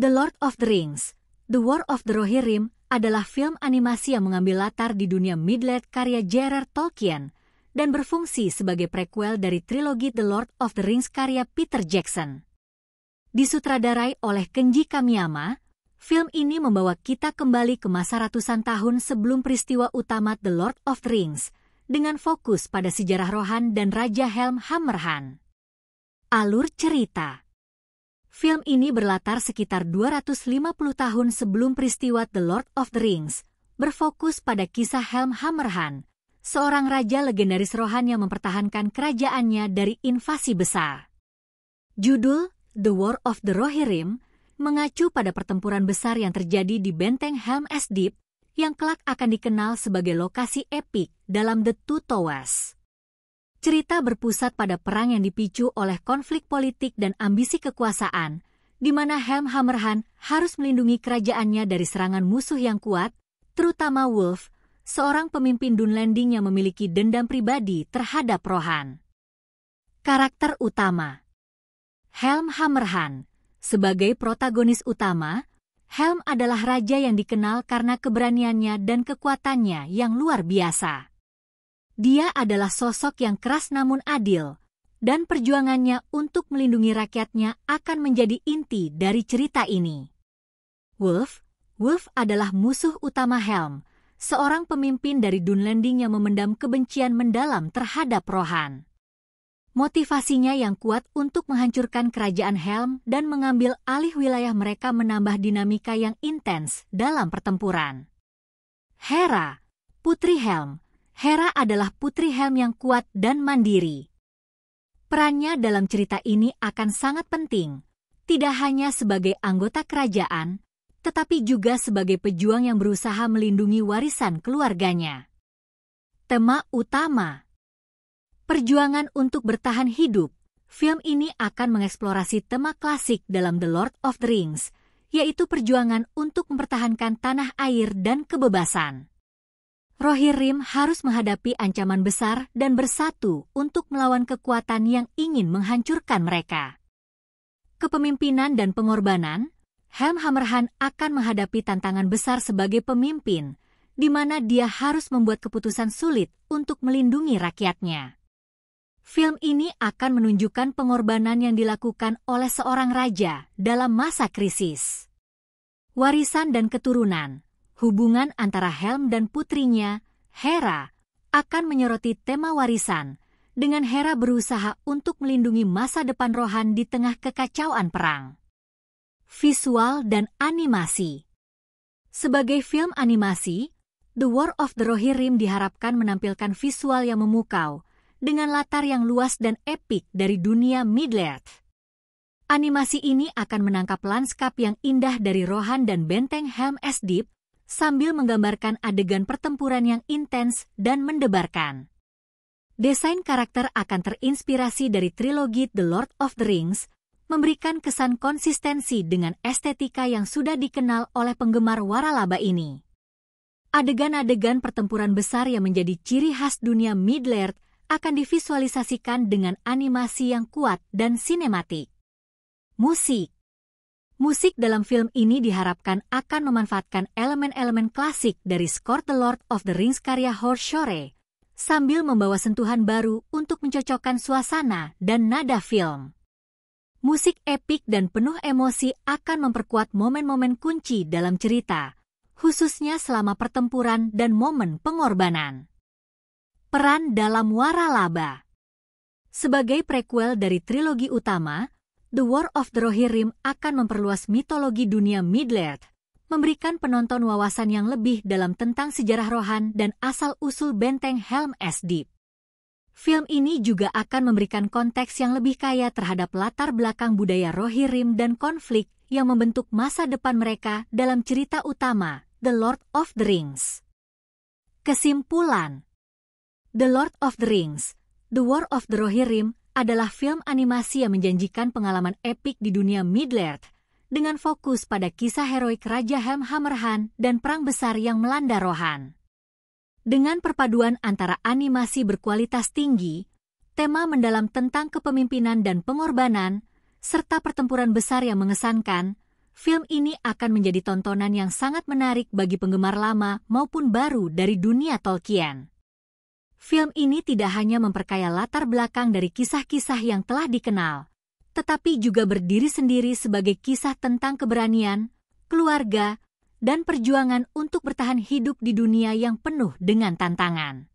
The Lord of the Rings, The War of the Rohirrim adalah film animasi yang mengambil latar di dunia Midland karya J.R.R. Tolkien dan berfungsi sebagai prequel dari trilogi The Lord of the Rings karya Peter Jackson. Disutradarai oleh Kenji Kamiyama, film ini membawa kita kembali ke masa ratusan tahun sebelum peristiwa utama The Lord of the Rings dengan fokus pada sejarah Rohan dan Raja Helm Hammerhan. Alur cerita Film ini berlatar sekitar 250 tahun sebelum peristiwa The Lord of the Rings, berfokus pada kisah Helm Hammerhand, seorang raja legendaris rohan yang mempertahankan kerajaannya dari invasi besar. Judul The War of the Rohirrim mengacu pada pertempuran besar yang terjadi di benteng Helm Deep yang kelak akan dikenal sebagai lokasi epik dalam The Two Towers cerita berpusat pada perang yang dipicu oleh konflik politik dan ambisi kekuasaan, di mana Helm Hammerhan harus melindungi kerajaannya dari serangan musuh yang kuat, terutama Wolf, seorang pemimpin Dunlanding yang memiliki dendam pribadi terhadap Rohan. Karakter utama Helm Hammerhan Sebagai protagonis utama, Helm adalah raja yang dikenal karena keberaniannya dan kekuatannya yang luar biasa. Dia adalah sosok yang keras namun adil, dan perjuangannya untuk melindungi rakyatnya akan menjadi inti dari cerita ini. Wolf, Wolf adalah musuh utama Helm, seorang pemimpin dari Dunlanding yang memendam kebencian mendalam terhadap Rohan. Motivasinya yang kuat untuk menghancurkan kerajaan Helm dan mengambil alih wilayah mereka menambah dinamika yang intens dalam pertempuran. Hera, putri Helm, Hera adalah putri Helm yang kuat dan mandiri. Perannya dalam cerita ini akan sangat penting, tidak hanya sebagai anggota kerajaan, tetapi juga sebagai pejuang yang berusaha melindungi warisan keluarganya. Tema utama Perjuangan untuk bertahan hidup Film ini akan mengeksplorasi tema klasik dalam The Lord of the Rings, yaitu perjuangan untuk mempertahankan tanah air dan kebebasan. Rohirrim harus menghadapi ancaman besar dan bersatu untuk melawan kekuatan yang ingin menghancurkan mereka. Kepemimpinan dan pengorbanan, Helm Hammerhan akan menghadapi tantangan besar sebagai pemimpin, di mana dia harus membuat keputusan sulit untuk melindungi rakyatnya. Film ini akan menunjukkan pengorbanan yang dilakukan oleh seorang raja dalam masa krisis. Warisan dan keturunan hubungan antara Helm dan putrinya, Hera, akan menyoroti tema warisan, dengan Hera berusaha untuk melindungi masa depan Rohan di tengah kekacauan perang. Visual dan animasi Sebagai film animasi, The War of the Rohirrim diharapkan menampilkan visual yang memukau, dengan latar yang luas dan epik dari dunia middle Animasi ini akan menangkap lanskap yang indah dari Rohan dan Benteng Helm's Deep, sambil menggambarkan adegan pertempuran yang intens dan mendebarkan. Desain karakter akan terinspirasi dari trilogi The Lord of the Rings, memberikan kesan konsistensi dengan estetika yang sudah dikenal oleh penggemar waralaba ini. Adegan-adegan pertempuran besar yang menjadi ciri khas dunia Middle-earth akan divisualisasikan dengan animasi yang kuat dan sinematik. Musik musik dalam film ini diharapkan akan memanfaatkan elemen-elemen klasik dari skor The Lord of the Rings karya Horst Shore, sambil membawa sentuhan baru untuk mencocokkan suasana dan nada film. Musik epik dan penuh emosi akan memperkuat momen-momen kunci dalam cerita, khususnya selama pertempuran dan momen pengorbanan. Peran dalam Waralaba Sebagai prequel dari trilogi utama, The War of the Rohirrim akan memperluas mitologi dunia Middle-earth, memberikan penonton wawasan yang lebih dalam tentang sejarah Rohan dan asal-usul benteng Helm S. Deep. Film ini juga akan memberikan konteks yang lebih kaya terhadap latar belakang budaya Rohirrim dan konflik yang membentuk masa depan mereka dalam cerita utama, The Lord of the Rings. Kesimpulan The Lord of the Rings, The War of the Rohirrim adalah film animasi yang menjanjikan pengalaman epik di dunia middle dengan fokus pada kisah heroik Raja Hammerhan dan perang besar yang melanda Rohan. Dengan perpaduan antara animasi berkualitas tinggi, tema mendalam tentang kepemimpinan dan pengorbanan, serta pertempuran besar yang mengesankan, film ini akan menjadi tontonan yang sangat menarik bagi penggemar lama maupun baru dari dunia Tolkien. Film ini tidak hanya memperkaya latar belakang dari kisah-kisah yang telah dikenal, tetapi juga berdiri sendiri sebagai kisah tentang keberanian, keluarga, dan perjuangan untuk bertahan hidup di dunia yang penuh dengan tantangan.